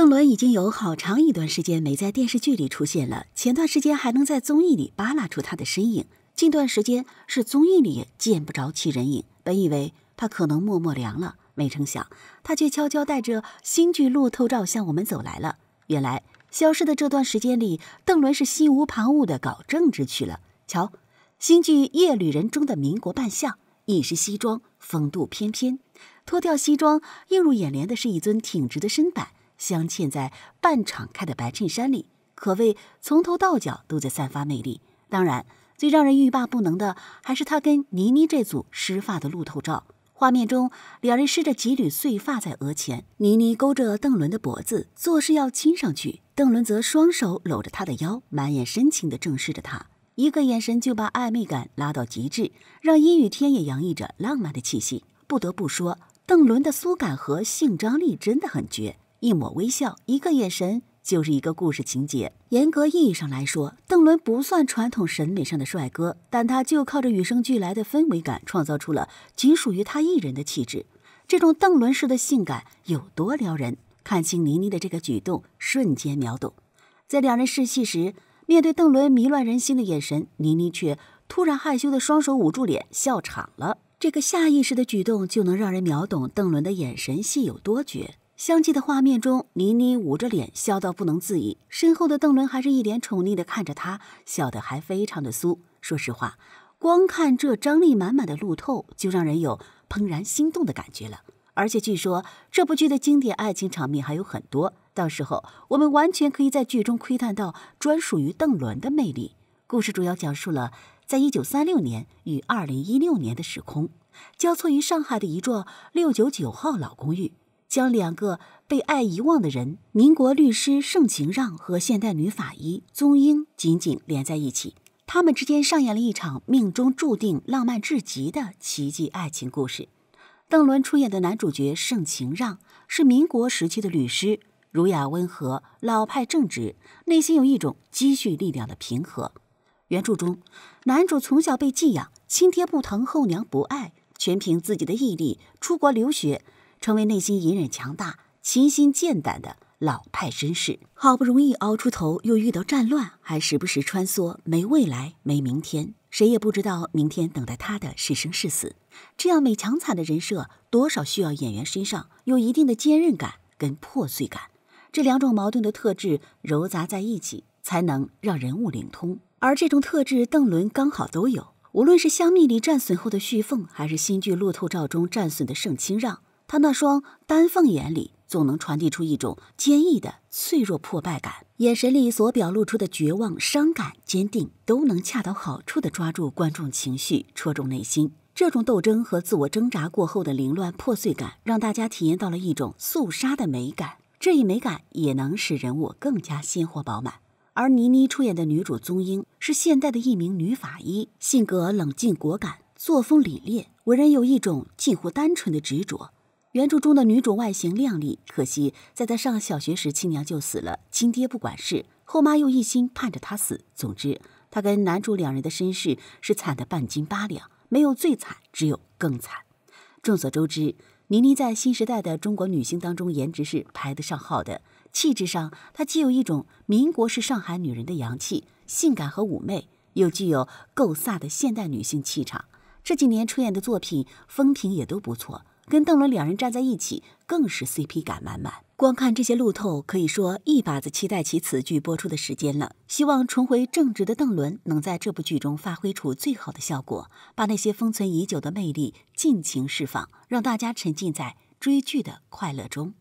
邓伦已经有好长一段时间没在电视剧里出现了，前段时间还能在综艺里扒拉出他的身影，近段时间是综艺里见不着其人影。本以为他可能默默凉了，没成想他却悄悄带着新剧路透照向我们走来了。原来消失的这段时间里，邓伦是心无旁骛地搞政治去了。瞧，新剧《夜旅人》中的民国扮相，一身西装，风度翩翩；脱掉西装，映入眼帘的是一尊挺直的身板。镶嵌在半敞开的白衬衫里，可谓从头到脚都在散发魅力。当然，最让人欲罢不能的还是他跟倪妮这组湿发的路透照。画面中，两人湿着几缕碎发在额前，倪妮勾着邓伦的脖子，作势要亲上去；邓伦则双手搂着她的腰，满眼深情地正视着她，一个眼神就把暧昧感拉到极致，让阴雨天也洋溢着浪漫的气息。不得不说，邓伦的酥感和性张力真的很绝。一抹微笑，一个眼神就是一个故事情节。严格意义上来说，邓伦不算传统审美上的帅哥，但他就靠着与生俱来的氛围感，创造出了仅属于他一人的气质。这种邓伦式的性感有多撩人？看清倪妮的这个举动，瞬间秒懂。在两人试戏时，面对邓伦迷乱人心的眼神，倪妮却突然害羞的双手捂住脸，笑场了。这个下意识的举动，就能让人秒懂邓伦的眼神戏有多绝。相继的画面中，倪妮捂着脸笑到不能自已，身后的邓伦还是一脸宠溺的看着她，笑得还非常的酥。说实话，光看这张力满满的路透就让人有怦然心动的感觉了。而且据说这部剧的经典爱情场面还有很多，到时候我们完全可以在剧中窥探到专属于邓伦的魅力。故事主要讲述了在一九三六年与二零一六年的时空交错于上海的一座六九九号老公寓。将两个被爱遗忘的人，民国律师盛情让和现代女法医宗英紧紧连在一起。他们之间上演了一场命中注定、浪漫至极的奇迹爱情故事。邓伦出演的男主角盛情让是民国时期的律师，儒雅温和，老派正直，内心有一种积蓄力量的平和。原著中，男主从小被寄养，亲爹不疼，后娘不爱，全凭自己的毅力出国留学。成为内心隐忍强大、勤心健胆的老派绅士，好不容易熬出头，又遇到战乱，还时不时穿梭，没未来，没明天，谁也不知道明天等待他的是生是死。这样美强惨的人设，多少需要演员身上有一定的坚韧感跟破碎感，这两种矛盾的特质揉杂在一起，才能让人物灵通。而这种特质，邓伦刚好都有。无论是《香蜜》里战损后的旭凤，还是新剧《路透照》中战损的盛清让。他那双丹凤眼里总能传递出一种坚毅的脆弱破败感，眼神里所表露出的绝望、伤感、坚定，都能恰到好处地抓住观众情绪，戳中内心。这种斗争和自我挣扎过后的凌乱破碎感，让大家体验到了一种肃杀的美感。这一美感也能使人物更加鲜活饱满。而倪妮出演的女主宗英是现代的一名女法医，性格冷静果敢，作风凛冽，为人有一种近乎单纯的执着。原著中的女主外形靓丽，可惜在她上小学时亲娘就死了，亲爹不管事，后妈又一心盼着她死。总之，她跟男主两人的身世是惨的半斤八两，没有最惨，只有更惨。众所周知，倪妮在新时代的中国女星当中，颜值是排得上号的。气质上，她既有一种民国式上海女人的洋气、性感和妩媚，又具有够飒的现代女性气场。这几年出演的作品，风评也都不错。跟邓伦两人站在一起，更是 CP 感满满。光看这些路透，可以说一把子期待起此剧播出的时间了。希望重回正直的邓伦能在这部剧中发挥出最好的效果，把那些封存已久的魅力尽情释放，让大家沉浸在追剧的快乐中。